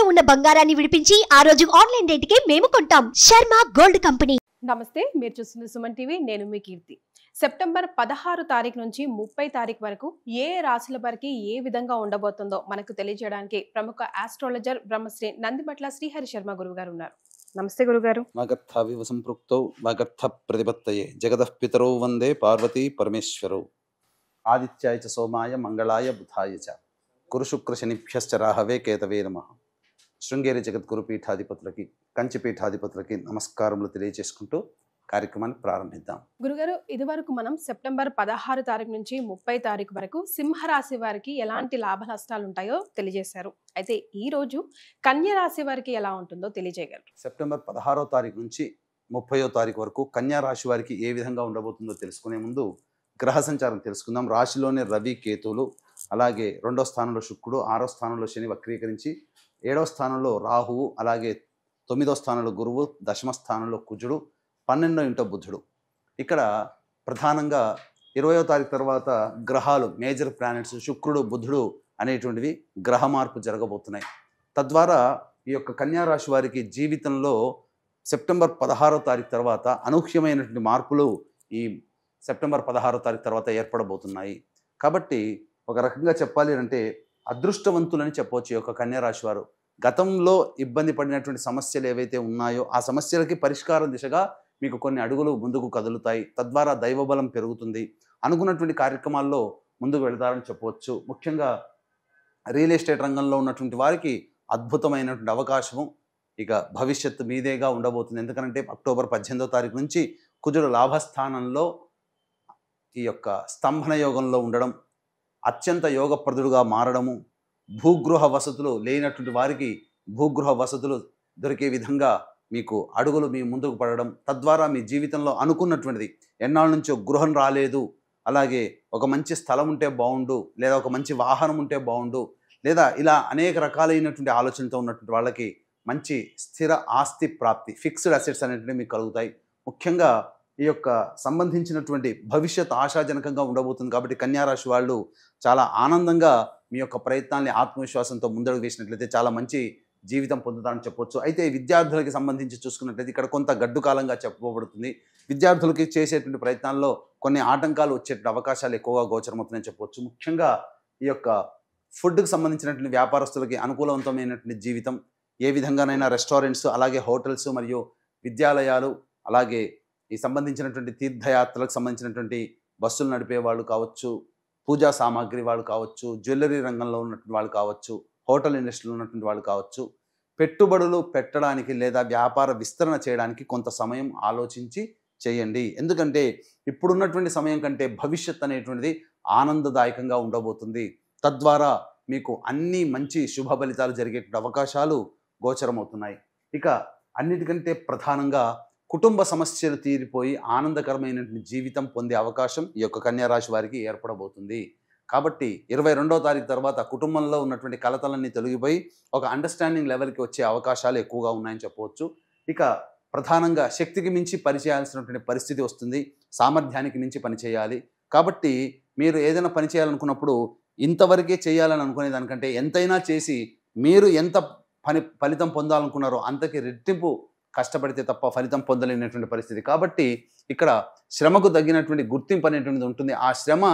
ఇంట్లో ఉన్న బంగారాన్ని విడిపించి ఆ రోజు ఆన్లైన్ రేటుకే మేము కొంటాం శర్మ గోల్డ్ కంపెనీ నమస్తే మీరు చూస్తున్న సుమన్ టీవీ నేను మీ కీర్తి సెప్టెంబర్ పదహారు తారీఖు నుంచి ముప్పై తారీఖు వరకు ఏ రాశుల వారికి ఏ విధంగా ఉండబోతుందో మనకు తెలియజేయడానికి ప్రముఖ ఆస్ట్రాలజర్ బ్రహ్మశ్రీ నందిమట్ల శ్రీహరి శర్మ గురువు గారు ఉన్నారు నమస్తే గురుగారు మగర్థవివ సంపృక్తౌ మగర్థ ప్రతిపత్తయే జగద పితరో వందే పార్వతీ పరమేశ్వరు ఆదిత్యాయ చ సోమాయ మంగళాయ బుధాయ చ కురుశుక్ర శనిభ్యశ్చ రాహవే కేతవే నమః శృంగేరి జగద్గురు పీఠాధిపతులకి కంచి పీఠాధిపతులకి నమస్కారములు తెలియజేసుకుంటూ కార్యక్రమాన్ని ప్రారంభిద్దాం గురుగారు ఇదివరకు మనం సెప్టెంబర్ పదహారు తారీఖు నుంచి ముప్పై తారీఖు వరకు సింహరాశి వారికి ఎలాంటి లాభ నష్టాలు ఉంటాయో తెలియజేశారు అయితే ఈ రోజు కన్యా రాశి వారికి ఎలా ఉంటుందో తెలియజేయగలరు సెప్టెంబర్ పదహారో తారీఖు నుంచి ముప్పయో తారీఖు వరకు కన్యా రాశి వారికి ఏ విధంగా ఉండబోతుందో తెలుసుకునే ముందు గ్రహ సంచారం తెలుసుకుందాం రాశిలోనే రవి కేతువులు అలాగే రెండో స్థానంలో శుక్రుడు ఆరో స్థానంలో శని వక్రీకరించి ఏడవ స్థానంలో రాహువు అలాగే తొమ్మిదో స్థానంలో గురువు దశమ స్థానంలో కుజుడు పన్నెండో ఇంటో బుద్ధుడు ఇక్కడ ప్రధానంగా ఇరవయో తారీఖు తర్వాత గ్రహాలు మేజర్ ప్లానెట్స్ శుక్రుడు బుద్ధుడు అనేటువంటివి గ్రహ మార్పు జరగబోతున్నాయి తద్వారా ఈ యొక్క కన్యారాశి వారికి జీవితంలో సెప్టెంబర్ పదహారో తారీఖు తర్వాత అనూహ్యమైనటువంటి మార్పులు ఈ సెప్టెంబర్ పదహారో తారీఖు తర్వాత ఏర్పడబోతున్నాయి కాబట్టి ఒక రకంగా చెప్పాలి అంటే అదృష్టవంతులని చెప్పవచ్చు ఈ యొక్క కన్యరాశి వారు గతంలో ఇబ్బంది పడినటువంటి సమస్యలు ఏవైతే ఉన్నాయో ఆ సమస్యలకి పరిష్కారం దిశగా మీకు కొన్ని అడుగులు ముందుకు కదులుతాయి తద్వారా దైవబలం పెరుగుతుంది అనుకున్నటువంటి కార్యక్రమాల్లో ముందుకు వెళతారని చెప్పవచ్చు ముఖ్యంగా రియల్ ఎస్టేట్ రంగంలో ఉన్నటువంటి వారికి అద్భుతమైనటువంటి అవకాశము ఇక భవిష్యత్తు మీదేగా ఉండబోతుంది ఎందుకంటే అక్టోబర్ పద్దెనిమిదో తారీఖు నుంచి కుజుడు లాభస్థానంలో ఈ యొక్క స్తంభన యోగంలో ఉండడం అత్యంత యోగప్రదుడుగా మారడము భూగృహ వసతులు లేనటువంటి వారికి భూగృహ వసతులు దొరికే విధంగా మీకు అడుగులు మీ ముందుకు పడడం తద్వారా మీ జీవితంలో అనుకున్నటువంటిది ఎన్నాళ్ళ నుంచో గృహం రాలేదు అలాగే ఒక మంచి స్థలం ఉంటే బాగుండు లేదా ఒక మంచి వాహనం ఉంటే బాగుండు లేదా ఇలా అనేక రకాలైనటువంటి ఆలోచనతో ఉన్నటువంటి వాళ్ళకి మంచి స్థిర ఆస్తి ప్రాప్తి ఫిక్స్డ్ అసెట్స్ అనేటివి మీకు కలుగుతాయి ముఖ్యంగా ఈ యొక్క సంబంధించినటువంటి భవిష్యత్ ఆశాజనకంగా ఉండబోతుంది కాబట్టి కన్యారాశి వాళ్ళు చాలా ఆనందంగా మీ యొక్క ప్రయత్నాన్ని ఆత్మవిశ్వాసంతో ముందడుగు వేసినట్లయితే చాలా మంచి జీవితం పొందుతారని చెప్పొచ్చు అయితే విద్యార్థులకి సంబంధించి చూసుకున్నట్లయితే ఇక్కడ కొంత గడ్డు కాలంగా చెప్పబడుతుంది విద్యార్థులకి చేసేటువంటి ప్రయత్నాల్లో కొన్ని ఆటంకాలు వచ్చేటువంటి అవకాశాలు ఎక్కువగా గోచరమవుతున్నాయని చెప్పవచ్చు ముఖ్యంగా ఈ యొక్క ఫుడ్కి సంబంధించినటువంటి వ్యాపారస్తులకి అనుకూలవంతమైనటువంటి జీవితం ఏ విధంగానైనా రెస్టారెంట్స్ అలాగే హోటల్స్ మరియు విద్యాలయాలు అలాగే ఈ సంబంధించినటువంటి తీర్థయాత్రలకు సంబంధించినటువంటి బస్సులు నడిపే వాళ్ళు కావచ్చు పూజా సామాగ్రి వాళ్ళు కావచ్చు జ్యువెలరీ రంగంలో ఉన్నటువంటి వాళ్ళు కావచ్చు హోటల్ ఇండస్ట్రీలో ఉన్నటువంటి వాళ్ళు కావచ్చు పెట్టుబడులు పెట్టడానికి లేదా వ్యాపార విస్తరణ చేయడానికి కొంత సమయం ఆలోచించి చేయండి ఎందుకంటే ఇప్పుడున్నటువంటి సమయం కంటే భవిష్యత్ అనేటువంటిది ఆనందదాయకంగా ఉండబోతుంది తద్వారా మీకు అన్ని మంచి శుభ ఫలితాలు జరిగే అవకాశాలు గోచరమవుతున్నాయి ఇక అన్నిటికంటే ప్రధానంగా కుటుంబ సమస్యలు తీరిపోయి ఆనందకరమైనటువంటి జీవితం పొందే అవకాశం ఈ యొక్క కన్యారాశి వారికి ఏర్పడబోతుంది కాబట్టి ఇరవై రెండో తారీఖు తర్వాత కుటుంబంలో ఉన్నటువంటి కలతలన్నీ తొలగిపోయి ఒక అండర్స్టాండింగ్ లెవెల్కి వచ్చే అవకాశాలు ఎక్కువగా ఉన్నాయని చెప్పవచ్చు ఇక ప్రధానంగా శక్తికి మించి పనిచేయాల్సినటువంటి పరిస్థితి వస్తుంది సామర్థ్యానికి మించి పనిచేయాలి కాబట్టి మీరు ఏదైనా పని చేయాలనుకున్నప్పుడు ఇంతవరకే చేయాలని అనుకునే దానికంటే ఎంతైనా చేసి మీరు ఎంత పని ఫలితం పొందాలనుకున్నారో అంతకి రెట్టింపు కష్టపడితే తప్ప ఫలితం పొందలేనటువంటి పరిస్థితి కాబట్టి ఇక్కడ శ్రమకు తగినటువంటి గుర్తింపు అనేటువంటిది ఉంటుంది ఆ శ్రమ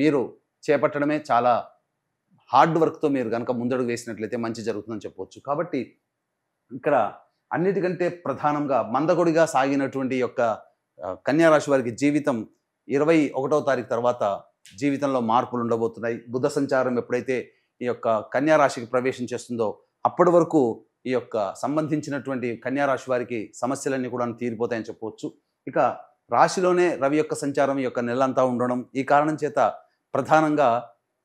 మీరు చేపట్టడమే చాలా హార్డ్ వర్క్తో మీరు కనుక ముందడుగు వేసినట్లయితే మంచి జరుగుతుందని చెప్పవచ్చు కాబట్టి ఇక్కడ అన్నిటికంటే ప్రధానంగా మందకొడిగా సాగినటువంటి యొక్క కన్యారాశి వారికి జీవితం ఇరవై ఒకటవ తారీఖు తర్వాత జీవితంలో మార్పులు ఉండబోతున్నాయి బుధ సంచారం ఎప్పుడైతే ఈ యొక్క కన్యారాశికి ప్రవేశం చేస్తుందో అప్పటి వరకు ఈ యొక్క సంబంధించినటువంటి కన్యారాశి వారికి సమస్యలన్నీ కూడా తీరిపోతాయని చెప్పవచ్చు ఇక రాశిలోనే రవి యొక్క సంచారం యొక్క నెలంతా ఉండడం ఈ కారణం చేత ప్రధానంగా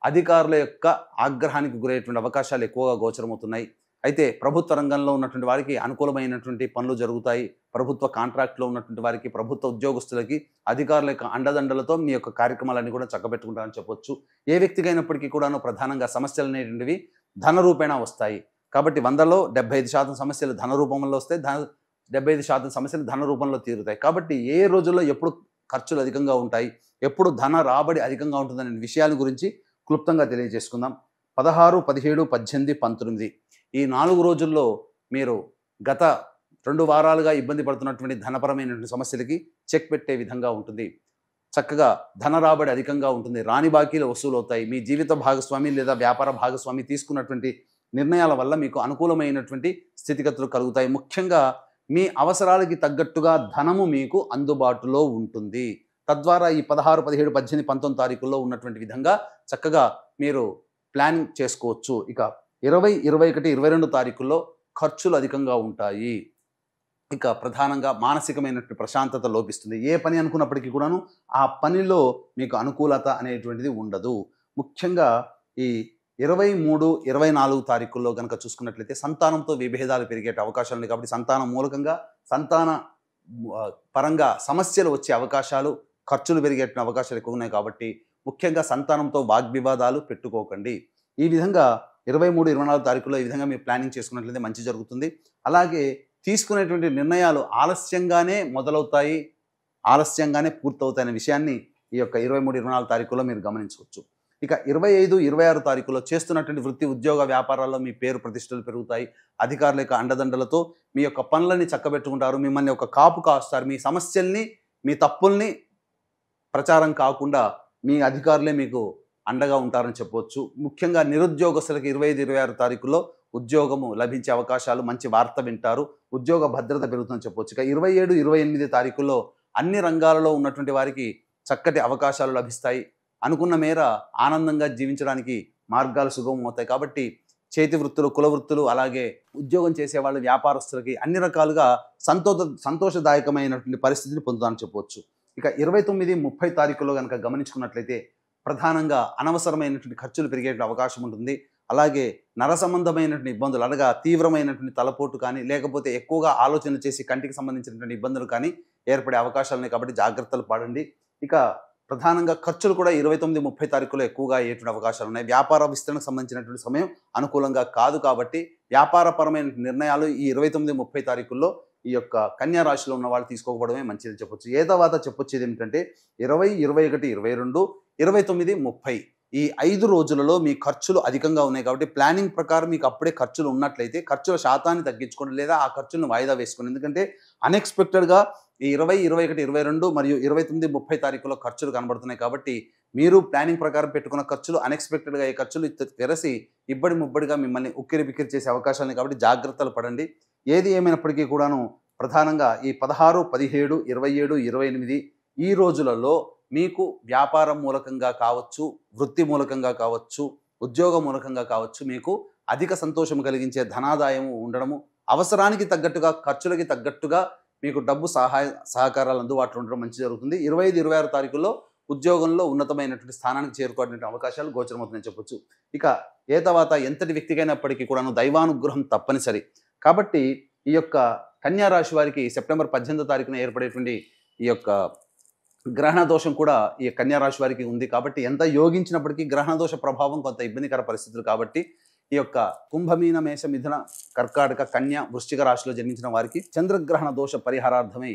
అధికారుల యొక్క ఆగ్రహానికి గురయ్యేటువంటి అవకాశాలు ఎక్కువగా గోచరమవుతున్నాయి అయితే ప్రభుత్వ రంగంలో ఉన్నటువంటి వారికి అనుకూలమైనటువంటి పనులు జరుగుతాయి ప్రభుత్వ కాంట్రాక్ట్లో ఉన్నటువంటి వారికి ప్రభుత్వ ఉద్యోగస్తులకి అధికారుల యొక్క అండదండలతో మీ యొక్క కార్యక్రమాలన్నీ కూడా చక్కబెట్టుకుంటారని చెప్పొచ్చు ఏ వ్యక్తికైనప్పటికీ కూడాను ప్రధానంగా సమస్యలు అనేటువంటివి రూపేణా వస్తాయి కాబట్టి వందలో డెబ్బై ఐదు శాతం సమస్యలు ధన రూపంలో వస్తే ధన డెబ్బై ఐదు శాతం సమస్యలు ధన రూపంలో తీరుతాయి కాబట్టి ఏ రోజుల్లో ఎప్పుడు ఖర్చులు అధికంగా ఉంటాయి ఎప్పుడు ధన రాబడి అధికంగా ఉంటుందనే విషయాల గురించి క్లుప్తంగా తెలియజేసుకుందాం పదహారు పదిహేడు పద్దెనిమిది పంతొమ్మిది ఈ నాలుగు రోజుల్లో మీరు గత రెండు వారాలుగా ఇబ్బంది పడుతున్నటువంటి ధనపరమైనటువంటి సమస్యలకి చెక్ పెట్టే విధంగా ఉంటుంది చక్కగా ధన రాబడి అధికంగా ఉంటుంది రాణి బాకీలు వసూలవుతాయి మీ జీవిత భాగస్వామి లేదా వ్యాపార భాగస్వామి తీసుకున్నటువంటి నిర్ణయాల వల్ల మీకు అనుకూలమైనటువంటి స్థితిగతులు కలుగుతాయి ముఖ్యంగా మీ అవసరాలకి తగ్గట్టుగా ధనము మీకు అందుబాటులో ఉంటుంది తద్వారా ఈ పదహారు పదిహేడు పద్దెనిమిది పంతొమ్మిది తారీఖుల్లో ఉన్నటువంటి విధంగా చక్కగా మీరు ప్లానింగ్ చేసుకోవచ్చు ఇక ఇరవై ఇరవై ఒకటి ఇరవై రెండు తారీఖుల్లో ఖర్చులు అధికంగా ఉంటాయి ఇక ప్రధానంగా మానసికమైనటువంటి ప్రశాంతత లోపిస్తుంది ఏ పని అనుకున్నప్పటికీ కూడాను ఆ పనిలో మీకు అనుకూలత అనేటువంటిది ఉండదు ముఖ్యంగా ఈ ఇరవై మూడు ఇరవై నాలుగు తారీఖుల్లో కనుక చూసుకున్నట్లయితే సంతానంతో విభేదాలు పెరిగే అవకాశాలు ఉన్నాయి కాబట్టి సంతానం మూలకంగా సంతాన పరంగా సమస్యలు వచ్చే అవకాశాలు ఖర్చులు పెరిగే అవకాశాలు ఎక్కువ ఉన్నాయి కాబట్టి ముఖ్యంగా సంతానంతో వాగ్వివాదాలు పెట్టుకోకండి ఈ విధంగా ఇరవై మూడు ఇరవై నాలుగు తారీఖులో ఈ విధంగా మీరు ప్లానింగ్ చేసుకున్నట్లయితే మంచి జరుగుతుంది అలాగే తీసుకునేటువంటి నిర్ణయాలు ఆలస్యంగానే మొదలవుతాయి ఆలస్యంగానే పూర్తవుతాయనే విషయాన్ని ఈ యొక్క ఇరవై మూడు ఇరవై నాలుగు తారీఖులో మీరు గమనించవచ్చు ఇక ఇరవై ఐదు ఇరవై ఆరు తారీఖులో చేస్తున్నటువంటి వృత్తి ఉద్యోగ వ్యాపారాల్లో మీ పేరు ప్రతిష్టలు పెరుగుతాయి అధికారుల యొక్క అండదండలతో మీ యొక్క పనులని చక్కబెట్టుకుంటారు మిమ్మల్ని ఒక కాపు కాస్తారు మీ సమస్యల్ని మీ తప్పుల్ని ప్రచారం కాకుండా మీ అధికారులే మీకు అండగా ఉంటారని చెప్పవచ్చు ముఖ్యంగా నిరుద్యోగస్తులకు ఇరవై ఐదు ఇరవై ఆరు తారీఖులో ఉద్యోగము లభించే అవకాశాలు మంచి వార్త వింటారు ఉద్యోగ భద్రత పెరుగుతుందని చెప్పవచ్చు ఇక ఇరవై ఏడు ఇరవై ఎనిమిది తారీఖుల్లో అన్ని రంగాలలో ఉన్నటువంటి వారికి చక్కటి అవకాశాలు లభిస్తాయి అనుకున్న మేర ఆనందంగా జీవించడానికి మార్గాలు సుగమం అవుతాయి కాబట్టి చేతి వృత్తులు కుల వృత్తులు అలాగే ఉద్యోగం చేసేవాళ్ళు వ్యాపారస్తులకి అన్ని రకాలుగా సంతోష సంతోషదాయకమైనటువంటి పరిస్థితిని పొందుతానని చెప్పవచ్చు ఇక ఇరవై తొమ్మిది ముప్పై తారీఖులో కనుక గమనించుకున్నట్లయితే ప్రధానంగా అనవసరమైనటువంటి ఖర్చులు పెరిగే అవకాశం ఉంటుంది అలాగే నర సంబంధమైనటువంటి ఇబ్బందులు అనగా తీవ్రమైనటువంటి తలపోటు కానీ లేకపోతే ఎక్కువగా ఆలోచన చేసి కంటికి సంబంధించినటువంటి ఇబ్బందులు కానీ ఏర్పడే అవకాశాలు ఉన్నాయి కాబట్టి జాగ్రత్తలు పాడండి ఇక ప్రధానంగా ఖర్చులు కూడా ఇరవై తొమ్మిది ముప్పై తారీఖులో ఎక్కువగా అయ్యేటువంటి అవకాశాలు ఉన్నాయి వ్యాపార విస్తరణకు సంబంధించినటువంటి సమయం అనుకూలంగా కాదు కాబట్టి వ్యాపారపరమైన నిర్ణయాలు ఈ ఇరవై తొమ్మిది ముప్పై తారీఖుల్లో ఈ యొక్క కన్యా రాశిలో ఉన్న వాళ్ళు తీసుకోకపోవడమే మంచిది చెప్పొచ్చు ఏ తర్వాత చెప్పొచ్చేది ఏమిటంటే ఇరవై ఇరవై ఒకటి ఇరవై రెండు ఇరవై తొమ్మిది ముప్పై ఈ ఐదు రోజులలో మీ ఖర్చులు అధికంగా ఉన్నాయి కాబట్టి ప్లానింగ్ ప్రకారం మీకు అప్పుడే ఖర్చులు ఉన్నట్లయితే ఖర్చుల శాతాన్ని తగ్గించుకోండి లేదా ఆ ఖర్చులను వాయిదా వేసుకోండి ఎందుకంటే అన్ఎక్స్పెక్టెడ్గా ఈ ఇరవై ఇరవై ఒకటి ఇరవై రెండు మరియు ఇరవై తొమ్మిది ముప్పై తారీఖులో ఖర్చులు కనబడుతున్నాయి కాబట్టి మీరు ప్లానింగ్ ప్రకారం పెట్టుకున్న ఖర్చులు అన్ఎక్స్పెక్టెడ్గా అయ్యే ఖర్చులు తెరసి ఇబ్బడి ముబ్బడిగా మిమ్మల్ని ఉక్కిరి బిక్కిరి చేసే అవకాశాలు ఉన్నాయి కాబట్టి జాగ్రత్తలు పడండి ఏది ఏమైనప్పటికీ కూడాను ప్రధానంగా ఈ పదహారు పదిహేడు ఇరవై ఏడు ఇరవై ఎనిమిది ఈ రోజులలో మీకు వ్యాపారం మూలకంగా కావచ్చు వృత్తి మూలకంగా కావచ్చు ఉద్యోగ మూలకంగా కావచ్చు మీకు అధిక సంతోషం కలిగించే ధనాదాయము ఉండడము అవసరానికి తగ్గట్టుగా ఖర్చులకి తగ్గట్టుగా మీకు డబ్బు సహాయ సహకారాలు అందుబాటులో ఉండడం మంచి జరుగుతుంది ఇరవై ఐదు ఇరవై ఆరు తారీఖుల్లో ఉద్యోగంలో ఉన్నతమైనటువంటి స్థానానికి చేరుకోవడానికి అవకాశాలు గోచరమవుతుందని చెప్పొచ్చు ఇక ఏ తర్వాత ఎంతటి వ్యక్తికైనప్పటికీ కూడాను దైవానుగ్రహం తప్పనిసరి కాబట్టి ఈ యొక్క కన్యా రాశి వారికి సెప్టెంబర్ పద్దెనిమిదో తారీఖున ఏర్పడేటువంటి ఈ యొక్క గ్రహణ దోషం కూడా ఈ కన్యా రాశి వారికి ఉంది కాబట్టి ఎంత యోగించినప్పటికీ గ్రహణ దోష ప్రభావం కొంత ఇబ్బందికర పరిస్థితులు కాబట్టి ఈ యొక్క కుంభమీన మేష మిథున కర్కాటక కన్య వృశ్చిక రాశిలో జన్మించిన వారికి చంద్రగ్రహణ దోష పరిహారార్థమై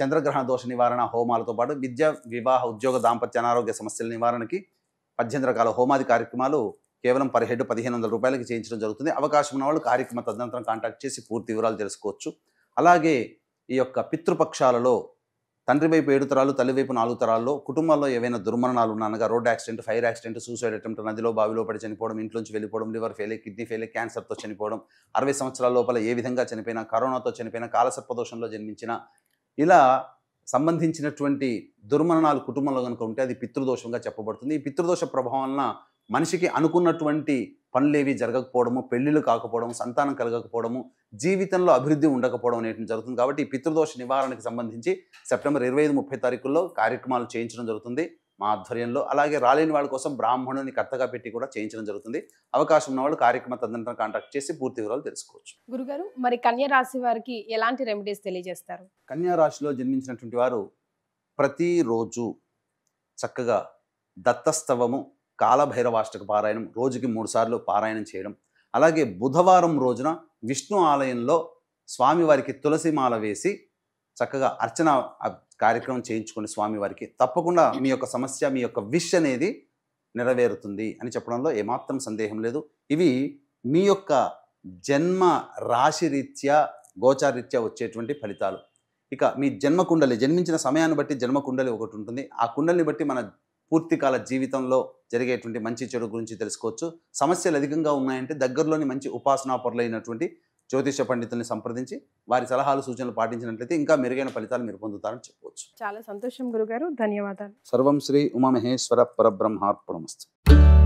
చంద్రగ్రహణ దోష నివారణ హోమాలతో పాటు విద్య వివాహ ఉద్యోగ దాంపత్య అనారోగ్య సమస్యల నివారణకి పద్దెనిమిది రకాల హోమాది కార్యక్రమాలు కేవలం పదిహేడు పదిహేను వందల రూపాయలకి చేయించడం జరుగుతుంది అవకాశం ఉన్న వాళ్ళు కార్యక్రమ తదనంతరం కాంటాక్ట్ చేసి పూర్తి వివరాలు తెలుసుకోవచ్చు అలాగే ఈ యొక్క పితృపక్షాలలో తండ్రి వైపు ఏడు తరాలు తల్లి వైపు నాలుగు తరాల్లో కుటుంబాల్లో ఏవైనా దుర్మరణాలు అనగా road accident fire accident suicide attempt నదిలో బావిలో పడి చనిపోవడం ఇంట్లోంచి వెళ్ళిపోవడం లివర్ ఫెయిల్ కిడ్నీ ఫెయిల్ క్యాన్సర్తో చనిపోవడం అరవై సంవత్సరాల లోపల ఏ విధంగా చనిపోయినా కరోనాతో చనిపోయినా కాలసర్పదోషంలో జన్మించిన ఇలా సంబంధించినటువంటి దుర్మరణాలు కుటుంబంలో కనుక ఉంటే అది పితృదోషంగా చెప్పబడుతుంది ఈ పితృదోష ప్రభావం వలన మనిషికి అనుకున్నటువంటి పనులేవి జరగకపోవడము పెళ్ళిళ్ళు కాకపోవడము సంతానం కలగకపోవడము జీవితంలో అభివృద్ధి ఉండకపోవడం అనేటువంటి జరుగుతుంది కాబట్టి ఈ పితృదోష నివారణకు సంబంధించి సెప్టెంబర్ ఇరవై ఐదు ముప్పై తారీఖుల్లో కార్యక్రమాలు చేయించడం జరుగుతుంది మా ఆధ్వర్యంలో అలాగే రాలేని వాళ్ళ కోసం బ్రాహ్మణుని కర్తగా పెట్టి కూడా చేయించడం జరుగుతుంది అవకాశం ఉన్న వాళ్ళు కార్యక్రమ తదనంతరం కాంటాక్ట్ చేసి పూర్తి వివరాలు తెలుసుకోవచ్చు గురుగారు మరి కన్యా రాశి వారికి ఎలాంటి రెమెడీస్ తెలియజేస్తారు కన్యా రాశిలో జన్మించినటువంటి వారు ప్రతిరోజు చక్కగా దత్తస్తవము కాలభైరవాష్టక పారాయణం రోజుకి మూడుసార్లు పారాయణం చేయడం అలాగే బుధవారం రోజున విష్ణు ఆలయంలో స్వామివారికి తులసిమాల వేసి చక్కగా అర్చన కార్యక్రమం చేయించుకోండి స్వామివారికి తప్పకుండా మీ యొక్క సమస్య మీ యొక్క విష్ అనేది నెరవేరుతుంది అని చెప్పడంలో ఏమాత్రం సందేహం లేదు ఇవి మీ యొక్క జన్మ రాశి గోచార గోచారీత్యా వచ్చేటువంటి ఫలితాలు ఇక మీ జన్మ కుండలి జన్మించిన సమయాన్ని బట్టి జన్మ కుండలి ఒకటి ఉంటుంది ఆ కుండలిని బట్టి మన పూర్తికాల జీవితంలో జరిగేటువంటి మంచి చెడు గురించి తెలుసుకోవచ్చు సమస్యలు అధికంగా ఉన్నాయంటే దగ్గరలోని మంచి ఉపాసనా పరులైనటువంటి జ్యోతిష పండితుల్ని సంప్రదించి వారి సలహాలు సూచనలు పాటించినట్లయితే ఇంకా మెరుగైన ఫలితాలు మీరు పొందుతారని చెప్పవచ్చు చాలా సంతోషం గురుగారు ధన్యవాదాలు సర్వం శ్రీ ఉమామహేశ్వర పరబ్రహ్మార్పణమస్తు